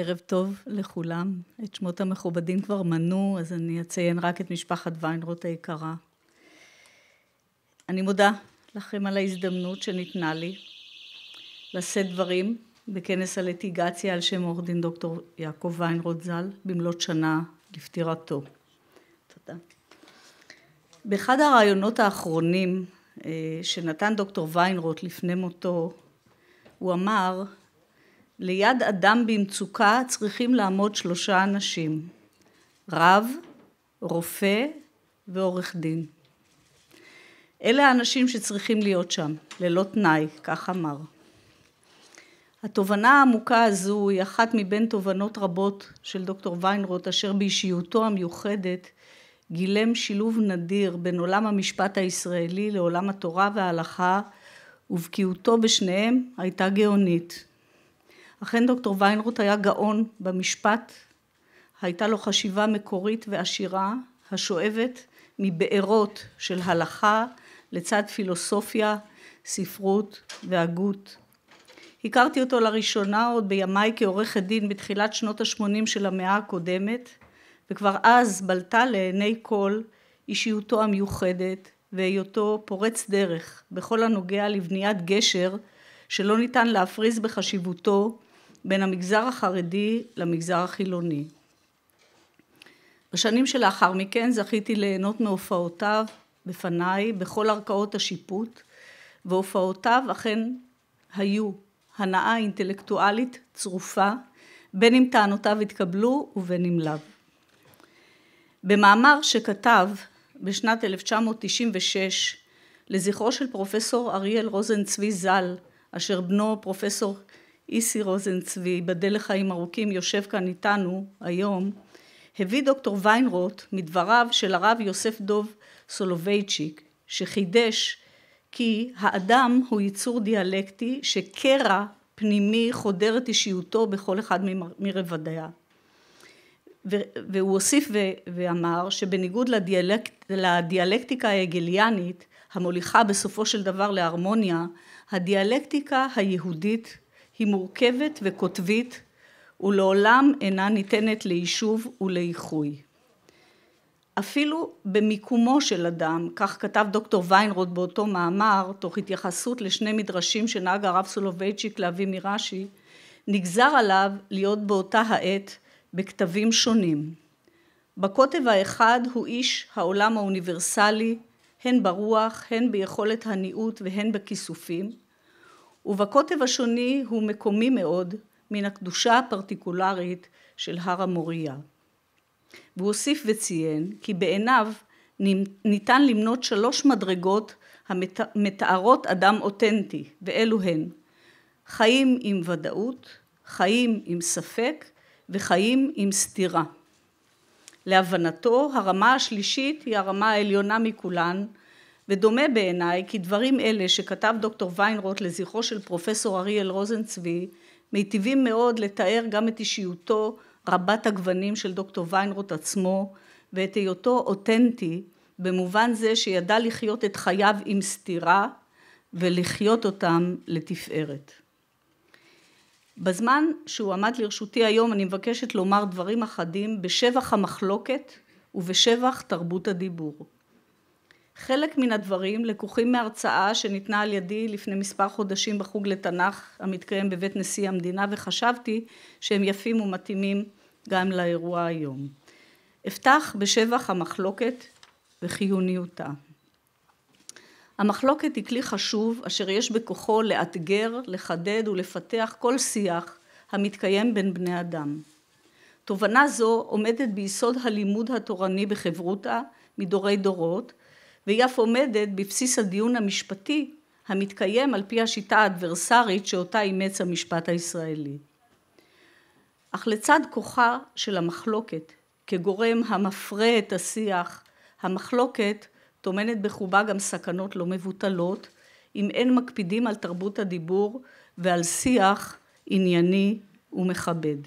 ערב טוב לכולם. את שמות המכובדים כבר מנו, אז אני אציין רק את משפחת ויינרוט היקרה. אני מודה לכם על ההזדמנות שניתנה לי לשאת דברים בכנס הלטיגציה על שם עורך דין דוקטור יעקב ויינרוט ז"ל במלאת שנה לפטירתו. תודה. באחד הראיונות האחרונים אה, שנתן דוקטור ויינרוט לפני מותו, הוא אמר ליד אדם במצוקה צריכים לעמוד שלושה אנשים, רב, רופא ועורך דין. אלה האנשים שצריכים להיות שם, ללא תנאי, כך אמר. התובנה העמוקה הזו היא אחת מבין תובנות רבות של דוקטור ויינרוט, אשר באישיותו המיוחדת גילם שילוב נדיר בין עולם המשפט הישראלי לעולם התורה וההלכה, ובקיאותו בשניהם הייתה גאונית. אכן דוקטור ויינרוט היה גאון במשפט, הייתה לו חשיבה מקורית ועשירה השואבת מבארות של הלכה לצד פילוסופיה, ספרות והגות. הכרתי אותו לראשונה עוד בימיי כעורכת דין בתחילת שנות השמונים של המאה הקודמת, וכבר אז בלטה לעיני כל אישיותו המיוחדת והיותו פורץ דרך בכל הנוגע לבניית גשר שלא ניתן להפריז בחשיבותו בין המגזר החרדי למגזר החילוני. בשנים שלאחר מכן זכיתי ליהנות מהופעותיו בפניי בכל ערכאות השיפוט, והופעותיו אכן היו הנאה אינטלקטואלית צרופה, בין אם טענותיו התקבלו ובין אם לאו. במאמר שכתב בשנת 1996 לזכרו של פרופסור אריאל צבי ז"ל, אשר בנו פרופסור איסי רוזנצבי, ייבדל לחיים ארוכים, יושב כאן איתנו היום, הביא דוקטור ויינרוט מדבריו של הרב יוסף דוב סולובייצ'יק, שחידש כי האדם הוא יצור דיאלקטי שקרע פנימי חודר את אישיותו בכל אחד מרבדיה. והוא הוסיף ואמר שבניגוד לדיאלקט, לדיאלקטיקה ההגליאנית המוליכה בסופו של דבר להרמוניה, הדיאלקטיקה היהודית היא מורכבת וקוטבית ולעולם אינה ניתנת ליישוב ולאיחוי. אפילו במיקומו של אדם, כך כתב דוקטור ויינרוט באותו מאמר, תוך התייחסות לשני מדרשים שנהג הרב סולובייצ'יק להביא מרש"י, נגזר עליו להיות באותה העת בכתבים שונים. בקוטב האחד הוא איש העולם האוניברסלי, הן ברוח, הן ביכולת הניעות והן בכיסופים, ובקוטב השני הוא מקומי מאוד מן הקדושה הפרטיקולרית של הר המוריה. והוא הוסיף וציין כי בעיניו ניתן למנות שלוש מדרגות המתארות אדם אותנטי, ואלו הן חיים עם ודאות, חיים עם ספק וחיים עם סתירה. להבנתו הרמה השלישית היא הרמה העליונה מכולן ודומה בעיניי כי דברים אלה שכתב דוקטור ויינרוט לזכרו של פרופסור אריאל רוזנצבי מיטיבים מאוד לתאר גם את אישיותו רבת הגוונים של דוקטור ויינרוט עצמו ואת היותו אותנטי במובן זה שידע לחיות את חייו עם סתירה ולחיות אותם לתפארת. בזמן שהוא עמד לרשותי היום אני מבקשת לומר דברים אחדים בשבח המחלוקת ובשבח תרבות הדיבור. חלק מן הדברים לקוחים מהרצאה שניתנה על ידי לפני מספר חודשים בחוג לתנ"ך המתקיים בבית נשיא המדינה וחשבתי שהם יפים ומתאימים גם לאירוע היום. אפתח בשבח המחלוקת וחיוניותה. המחלוקת היא כלי חשוב אשר יש בכוחו לאתגר, לחדד ולפתח כל שיח המתקיים בין בני אדם. תובנה זו עומדת ביסוד הלימוד התורני בחברותא מדורי דורות והיא אף עומדת בבסיס הדיון המשפטי המתקיים על פי השיטה האדברסרית שאותה אימץ המשפט הישראלי. אך לצד כוחה של המחלוקת כגורם המפרה את השיח, המחלוקת טומנת בחובה גם סכנות לא מבוטלות, אם אין מקפידים על תרבות הדיבור ועל שיח ענייני ומכבד.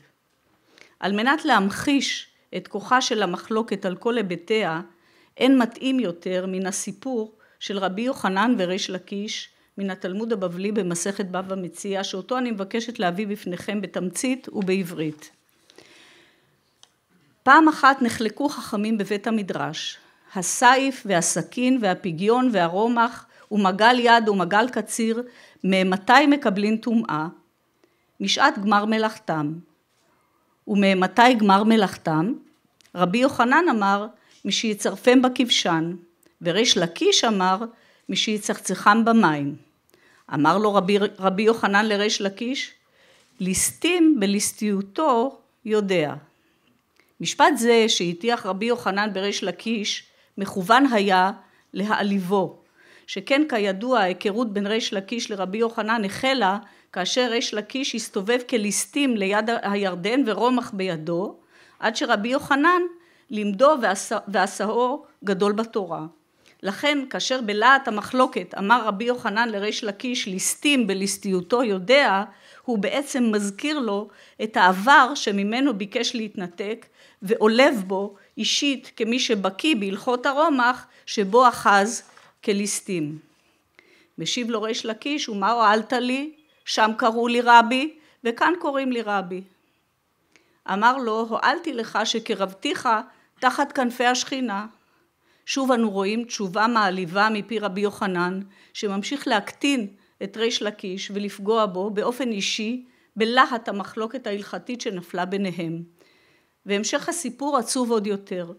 על מנת להמחיש את כוחה של המחלוקת על כל היבטיה, אין מתאים יותר מן הסיפור של רבי יוחנן וריש לקיש מן התלמוד הבבלי במסכת בבא מציע שאותו אני מבקשת להביא בפניכם בתמצית ובעברית. פעם אחת נחלקו חכמים בבית המדרש הסייף והסכין והפגיון והרומח ומגל יד ומגל קציר מאימתי מקבלים טומאה משעת גמר מלאכתם ומאימתי גמר מלאכתם רבי יוחנן אמר משיצרפם בכבשן, וריש לקיש אמר, משיצחצחם במים. אמר לו רבי, רבי יוחנן לריש לקיש, ליסטים בליסטיותו יודע. משפט זה שהטיח רבי יוחנן בריש לקיש, מכוון היה להעליבו, שכן כידוע ההיכרות בין ריש לקיש לרבי יוחנן החלה כאשר ריש לקיש הסתובב כליסטים ליד הירדן ורומח בידו, עד שרבי יוחנן לימדו ועשאו גדול בתורה. לכן כאשר בלהט המחלוקת אמר רבי יוחנן לריש לקיש ליסטים בליסטיותו יודע, הוא בעצם מזכיר לו את העבר שממנו ביקש להתנתק ועולב בו אישית כמי שבקיא בהלכות הרומח שבו אחז כליסטים. משיב לו ריש לקיש ומה הועלת לי? שם קראו לי רבי וכאן קוראים לי רבי. אמר לו הועלתי לך שקרבתיך תחת כנפי השכינה. שוב אנו רואים תשובה מעליבה מפי רבי יוחנן, שממשיך להקטין את ריש לקיש ולפגוע בו באופן אישי בלהט המחלוקת ההלכתית שנפלה ביניהם. והמשך הסיפור עצוב עוד יותר.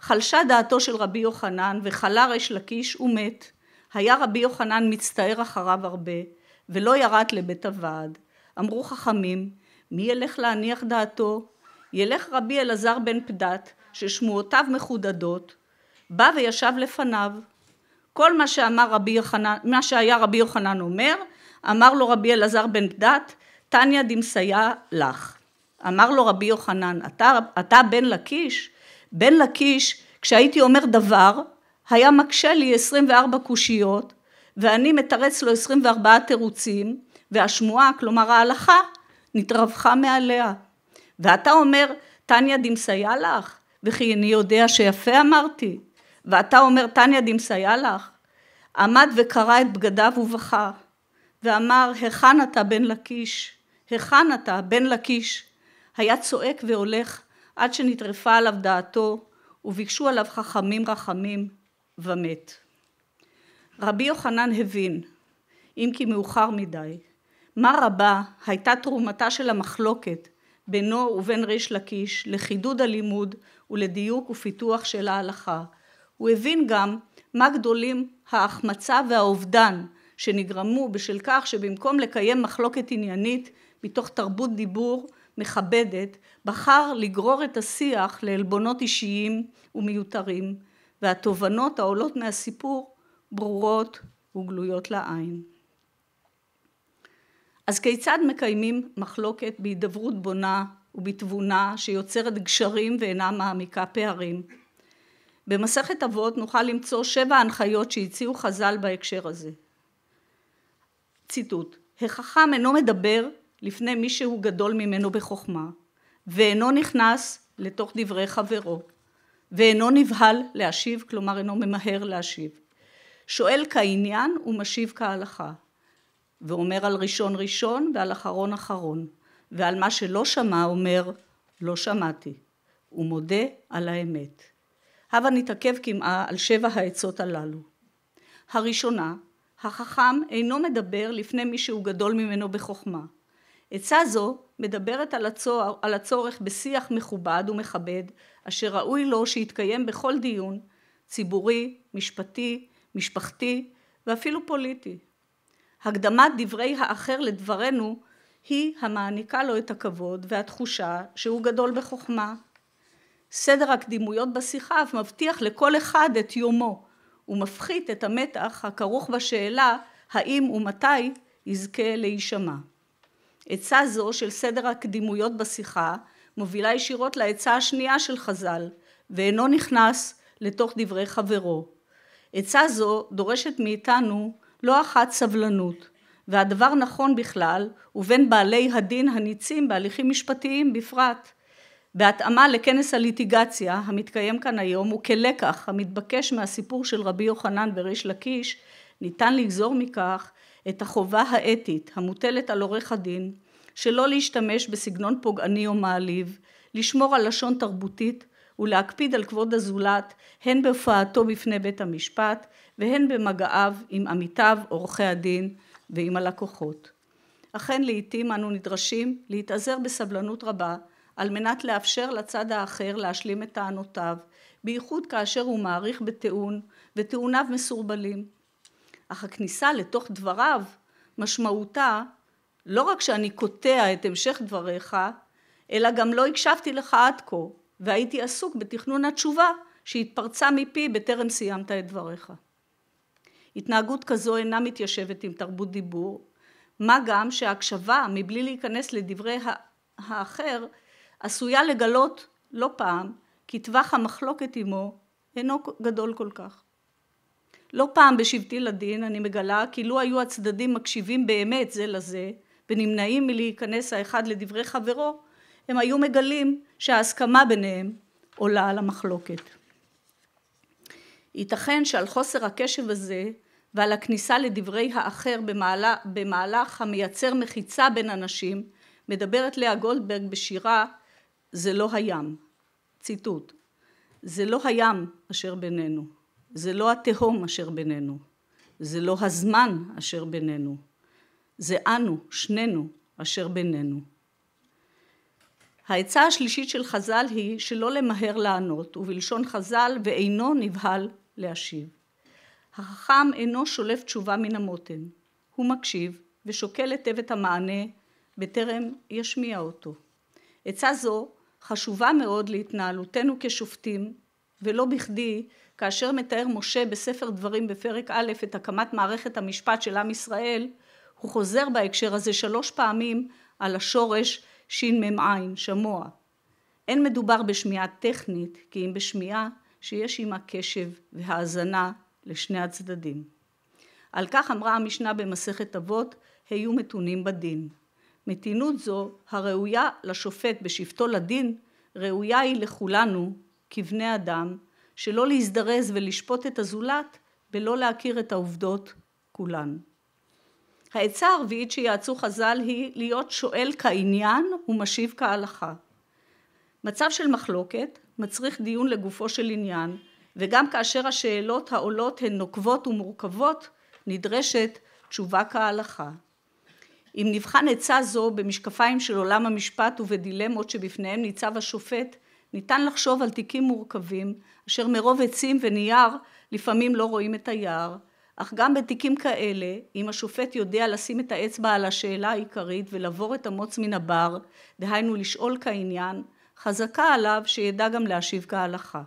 חלשה דעתו של רבי יוחנן וחלה ריש לקיש ומת. היה רבי יוחנן מצטער אחריו הרבה, ולא ירד לבית הוועד. אמרו חכמים, מי ילך להניח דעתו? ילך רבי אלעזר בן פדת, ששמועותיו מחודדות, בא וישב לפניו. כל מה, שאמר רבי יוחנן, מה שהיה רבי יוחנן אומר, אמר לו רבי אלעזר בן פדת, תניא דמסייע לך. אמר לו רבי יוחנן, אתה, אתה בן לקיש? בן לקיש, כשהייתי אומר דבר, היה מקשה לי 24 קושיות, ואני מתרץ לו 24 תירוצים, והשמועה, כלומר ההלכה, נתרווחה מעליה. ואתה אומר, תניא דמסייע לך? וכי איני יודע שיפה אמרתי, ואתה אומר תניא דמסייע לך. עמד וקרע את בגדיו ובכה, ואמר, היכן אתה בן לקיש? היכן אתה בן לקיש? היה צועק והולך עד שנטרפה עליו דעתו, וביקשו עליו חכמים רחמים, ומת. רבי יוחנן הבין, אם כי מאוחר מדי, מה רבה הייתה תרומתה של המחלוקת בינו ובין ריש לקיש לחידוד הלימוד ולדיוק ופיתוח של ההלכה. הוא הבין גם מה גדולים ההחמצה והאובדן שנגרמו בשל כך שבמקום לקיים מחלוקת עניינית מתוך תרבות דיבור מכבדת, בחר לגרור את השיח לעלבונות אישיים ומיותרים, והתובנות העולות מהסיפור ברורות וגלויות לעין. אז כיצד מקיימים מחלוקת בהידברות בונה ובתבונה שיוצרת גשרים ואינה מעמיקה פערים? במסכת אבות נוכל למצוא שבע הנחיות שהציעו חז"ל בהקשר הזה. ציטוט: החכם אינו מדבר לפני מי שהוא גדול ממנו בחוכמה, ואינו נכנס לתוך דברי חברו, ואינו נבהל להשיב, כלומר אינו ממהר להשיב. שואל כעניין ומשיב כהלכה. ואומר על ראשון ראשון ועל אחרון אחרון, ועל מה שלא שמע אומר לא שמעתי, ומודה על האמת. הבה נתעכב קמעה על שבע העצות הללו. הראשונה, החכם אינו מדבר לפני מי שהוא גדול ממנו בחוכמה. עצה זו מדברת על, הצור, על הצורך בשיח מכובד ומכבד, אשר ראוי לו שיתקיים בכל דיון, ציבורי, משפטי, משפחתי ואפילו פוליטי, הקדמת דברי האחר לדברנו היא המעניקה לו את הכבוד והתחושה שהוא גדול בחוכמה. סדר הקדימויות בשיחה אף מבטיח לכל אחד את יומו ומפחית את המתח הכרוך בשאלה האם ומתי יזכה להישמע. עצה זו של סדר הקדימויות בשיחה מובילה ישירות לעצה השנייה של חז"ל ואינו נכנס לתוך דברי חברו. עצה זו דורשת מאיתנו לא אחת סבלנות, והדבר נכון בכלל, ובין בעלי הדין הניצים בהליכים משפטיים בפרט. בהתאמה לכנס הליטיגציה המתקיים כאן היום, וכלקח המתבקש מהסיפור של רבי יוחנן בריש לקיש, ניתן לגזור מכך את החובה האתית המוטלת על עורך הדין, שלא להשתמש בסגנון פוגעני או מעליב, לשמור על לשון תרבותית ולהקפיד על כבוד הזולת, הן בהופעתו בפני בית המשפט, והן במגעיו עם עמיתיו, עורכי הדין ועם הלקוחות. אכן לעיתים אנו נדרשים להתאזר בסבלנות רבה על מנת לאפשר לצד האחר להשלים את טענותיו, בייחוד כאשר הוא מעריך בטיעון וטיעוניו מסורבלים. אך הכניסה לתוך דבריו משמעותה לא רק שאני קוטע את המשך דבריך, אלא גם לא הקשבתי לך עד כה, והייתי עסוק בתכנון התשובה שהתפרצה מפי בטרם סיימת את דבריך. התנהגות כזו אינה מתיישבת עם תרבות דיבור, מה גם שההקשבה מבלי להיכנס לדברי האחר עשויה לגלות לא פעם כי טווח המחלוקת עמו אינו גדול כל כך. לא פעם בשבטי לדין אני מגלה כי לו היו הצדדים מקשיבים באמת זה לזה ונמנעים מלהיכנס האחד לדברי חברו, הם היו מגלים שההסכמה ביניהם עולה על המחלוקת. ייתכן שעל חוסר הקשב הזה ועל הכניסה לדברי האחר במהלך, במהלך המייצר מחיצה בין אנשים, מדברת לאה גולדברג בשירה "זה לא הים", ציטוט: "זה לא הים אשר בינינו, זה לא התהום אשר בינינו, זה לא הזמן אשר בינינו, זה אנו, שנינו, אשר בינינו". העצה השלישית של חז"ל היא שלא למהר לענות, ובלשון חז"ל, ואינו נבהל להשיב. החכם אינו שולף תשובה מן המותן, הוא מקשיב ושוקל היטב את המענה בטרם ישמיע אותו. עצה זו חשובה מאוד להתנהלותנו כשופטים, ולא בכדי כאשר מתאר משה בספר דברים בפרק א' את הקמת מערכת המשפט של עם ישראל, הוא חוזר בהקשר הזה שלוש פעמים על השורש שמ"ע, שמוע. אין מדובר בשמיעה טכנית, כי אם בשמיעה שיש עמה קשב והאזנה לשני הצדדים. על כך אמרה המשנה במסכת אבות, היו מתונים בדין. מתינות זו, הראויה לשופט בשבתו לדין, ראויה היא לכולנו, כבני אדם, שלא להזדרז ולשפוט את הזולת, בלא להכיר את העובדות כולן. העצה הרביעית שיעצו חז"ל היא להיות שואל כעניין ומשיב כהלכה. מצב של מחלוקת מצריך דיון לגופו של עניין, וגם כאשר השאלות העולות הן נוקבות ומורכבות, נדרשת תשובה כהלכה. אם נבחן עצה זו במשקפיים של עולם המשפט ובדילמות שבפניהם ניצב השופט, ניתן לחשוב על תיקים מורכבים, אשר מרוב עצים ונייר לפעמים לא רואים את היער, אך גם בתיקים כאלה, אם השופט יודע לשים את האצבע על השאלה העיקרית ולבור את המוץ מן הבר, דהיינו לשאול כעניין, חזקה עליו שידע גם להשיב כהלכה.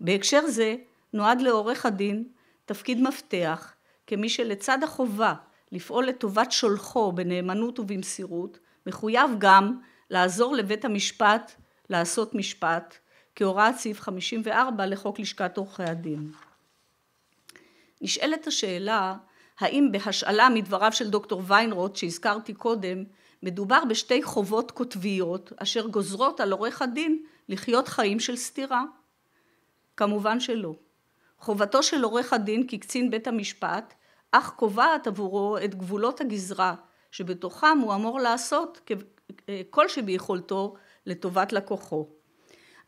בהקשר זה נועד לעורך הדין תפקיד מפתח כמי שלצד החובה לפעול לטובת שולחו בנאמנות ובמסירות, מחויב גם לעזור לבית המשפט לעשות משפט, כהוראת סעיף 54 לחוק לשכת עורכי הדין. נשאלת השאלה האם בהשאלה מדבריו של דוקטור ויינרוט שהזכרתי קודם, מדובר בשתי חובות קוטביות אשר גוזרות על עורך הדין לחיות חיים של סתירה. כמובן שלא. חובתו של עורך הדין כקצין בית המשפט אך קובעת עבורו את גבולות הגזרה שבתוכם הוא אמור לעשות אה, כל שביכולתו לטובת לקוחו.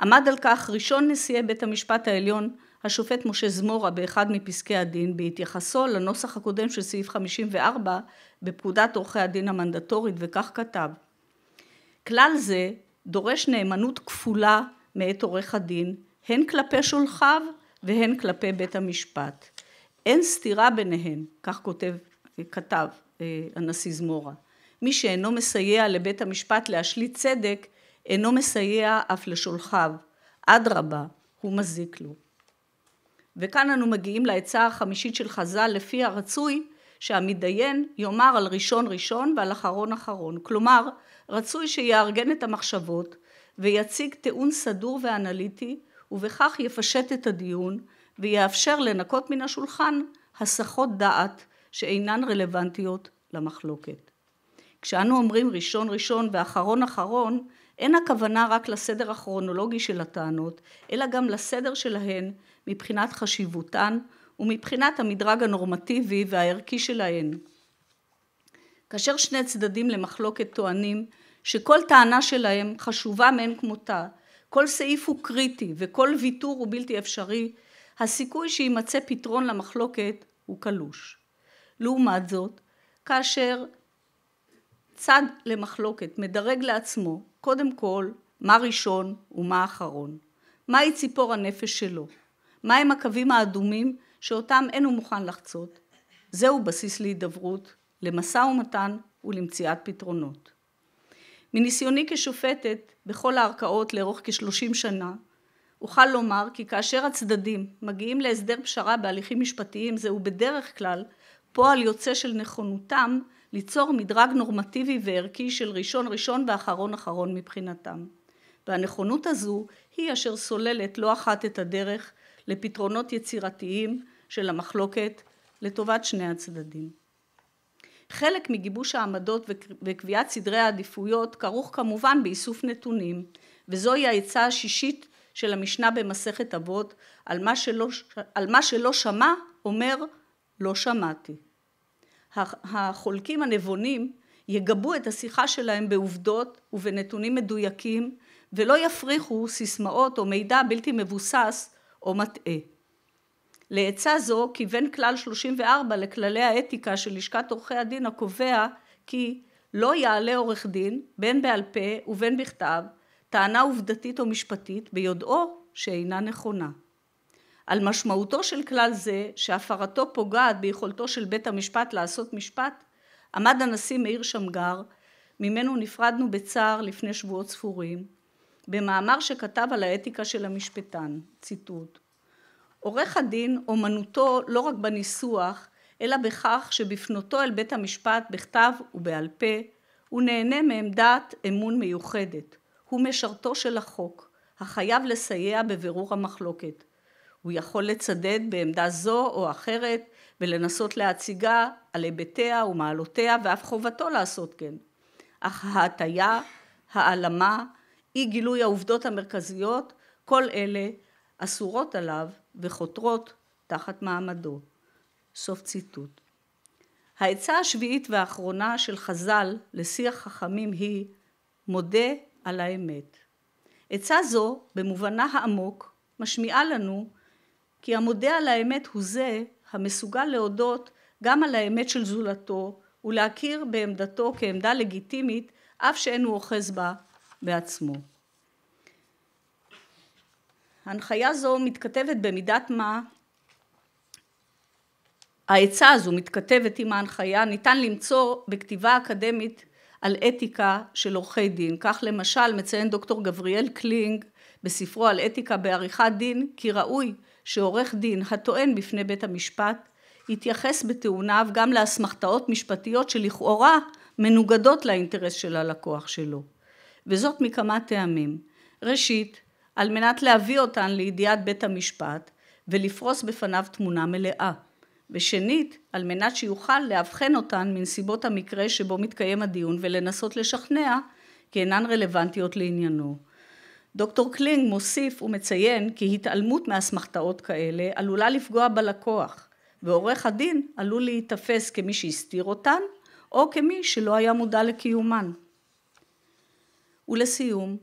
עמד על כך ראשון נשיאי בית המשפט העליון השופט משה זמורה באחד מפסקי הדין בהתייחסו לנוסח הקודם של סעיף 54 בפקודת עורכי הדין המנדטורית וכך כתב כלל זה דורש נאמנות כפולה מאת עורך הדין הן כלפי שולחיו והן כלפי בית המשפט. אין סתירה ביניהן, כך כותב, כתב אה, הנשיא זמורה. מי שאינו מסייע לבית המשפט להשליט צדק, אינו מסייע אף לשולחיו. אדרבה, הוא מזיק לו. וכאן אנו מגיעים לעצה החמישית של חז"ל, לפי הרצוי שהמתדיין יאמר על ראשון ראשון ועל אחרון אחרון. כלומר, רצוי שיארגן את המחשבות ויציג טיעון סדור ואנליטי ובכך יפשט את הדיון ויאפשר לנקות מן השולחן הסחות דעת שאינן רלוונטיות למחלוקת. כשאנו אומרים ראשון ראשון ואחרון אחרון, אין הכוונה רק לסדר הכרונולוגי של הטענות, אלא גם לסדר שלהן מבחינת חשיבותן ומבחינת המדרג הנורמטיבי והערכי שלהן. כאשר שני צדדים למחלוקת טוענים שכל טענה שלהם חשובה מאין כמותה כל סעיף הוא קריטי וכל ויתור הוא בלתי אפשרי, הסיכוי שיימצא פתרון למחלוקת הוא קלוש. לעומת זאת, כאשר צד למחלוקת מדרג לעצמו, קודם כל, מה ראשון ומה אחרון, מהי ציפור הנפש שלו, מהם הקווים האדומים שאותם אין הוא מוכן לחצות, זהו בסיס להידברות, למשא ומתן ולמציאת פתרונות. מניסיוני כשופטת בכל הערכאות לאורך כשלושים שנה, אוכל לומר כי כאשר הצדדים מגיעים להסדר פשרה בהליכים משפטיים זהו בדרך כלל פועל יוצא של נכונותם ליצור מדרג נורמטיבי וערכי של ראשון ראשון ואחרון אחרון מבחינתם. והנכונות הזו היא אשר סוללת לא אחת את הדרך לפתרונות יצירתיים של המחלוקת לטובת שני הצדדים. חלק מגיבוש העמדות וקביעת סדרי העדיפויות כרוך כמובן באיסוף נתונים, וזוהי העצה השישית של המשנה במסכת אבות, על מה שלא, על מה שלא שמע אומר לא שמעתי. החולקים הנבונים יגבו את השיחה שלהם בעובדות ובנתונים מדויקים ולא יפריחו סיסמאות או מידע בלתי מבוסס או מטעה. לעצה זו כיוון כלל 34 לכללי האתיקה של לשכת עורכי הדין הקובע כי לא יעלה עורך דין, בין בעל פה ובין בכתב, טענה עובדתית או משפטית ביודעו שאינה נכונה. על משמעותו של כלל זה שהפרתו פוגעת ביכולתו של בית המשפט לעשות משפט, עמד הנשיא מאיר שמגר, ממנו נפרדנו בצער לפני שבועות ספורים, במאמר שכתב על האתיקה של המשפטן, ציטוט: עורך הדין אומנותו לא רק בניסוח, אלא בכך שבפנותו אל בית המשפט בכתב ובעל פה, הוא נהנה מעמדת אמון מיוחדת. הוא משרתו של החוק, החייב לסייע בבירור המחלוקת. הוא יכול לצדד בעמדה זו או אחרת ולנסות להציגה על היבטיה ומעלותיה ואף חובתו לעשות כן. אך ההטיה, העלמה, אי גילוי העובדות המרכזיות, כל אלה אסורות עליו וחותרות תחת מעמדו. סוף ציטוט. העצה השביעית והאחרונה של חז"ל לשיח חכמים היא מודה על האמת. עצה זו במובנה העמוק משמיעה לנו כי המודה על האמת הוא זה המסוגל להודות גם על האמת של זולתו ולהכיר בעמדתו כעמדה לגיטימית אף שאין הוא אוחז בה בעצמו. הנחיה זו מתכתבת במידת מה העצה הזו מתכתבת עם ההנחיה, ניתן למצוא בכתיבה אקדמית על אתיקה של עורכי דין. כך למשל מציין דוקטור גבריאל קלינג בספרו על אתיקה בעריכת דין, כי ראוי שעורך דין הטוען בפני בית המשפט יתייחס בטיעוניו גם לאסמכתאות משפטיות שלכאורה מנוגדות לאינטרס של הלקוח שלו. וזאת מכמה טעמים. ראשית, על מנת להביא אותן לידיעת בית המשפט ולפרוס בפניו תמונה מלאה, ושנית, על מנת שיוכל לאבחן אותן מנסיבות המקרה שבו מתקיים הדיון ולנסות לשכנע כי אינן רלוונטיות לעניינו. דוקטור קלינג מוסיף ומציין כי התעלמות מאסמכתאות כאלה עלולה לפגוע בלקוח, ועורך הדין עלול להיתפס כמי שהסתיר אותן, או כמי שלא היה מודע לקיומן. ולסיום,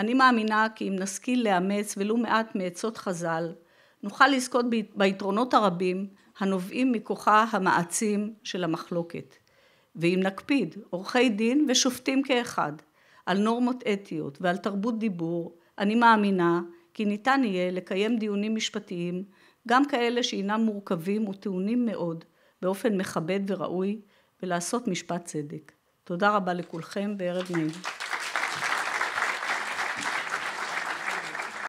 אני מאמינה כי אם נשכיל לאמץ ולו מעט מעצות חז"ל, נוכל לזכות ביתרונות הרבים הנובעים מכוחה המעצים של המחלוקת. ואם נקפיד, עורכי דין ושופטים כאחד, על נורמות אתיות ועל תרבות דיבור, אני מאמינה כי ניתן יהיה לקיים דיונים משפטיים, גם כאלה שאינם מורכבים וטעונים מאוד, באופן מכבד וראוי, ולעשות משפט צדק. תודה רבה לכולכם וערב נעים.